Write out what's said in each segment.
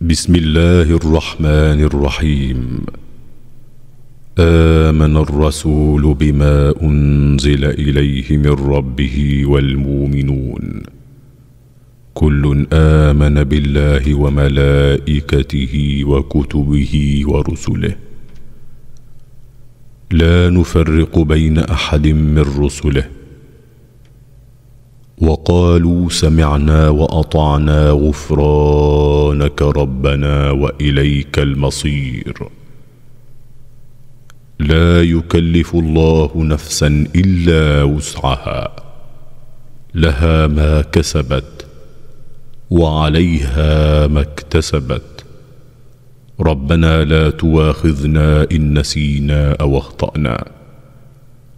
بسم الله الرحمن الرحيم آمن الرسول بما أنزل إليه من ربه والمؤمنون كل آمن بالله وملائكته وكتبه ورسله لا نفرق بين أحد من رسله وقالوا سمعنا واطعنا غفرانك ربنا واليك المصير لا يكلف الله نفسا الا وسعها لها ما كسبت وعليها ما اكتسبت ربنا لا تواخذنا ان نسينا او اخطانا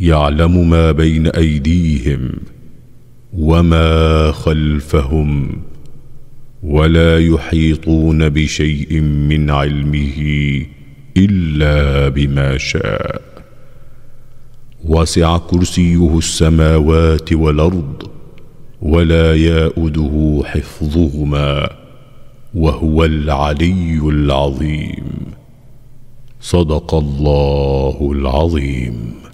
يعلم ما بين أيديهم وما خلفهم ولا يحيطون بشيء من علمه إلا بما شاء وسع كرسيه السماوات والأرض ولا ياؤده حفظهما وهو العلي العظيم صدق الله العظيم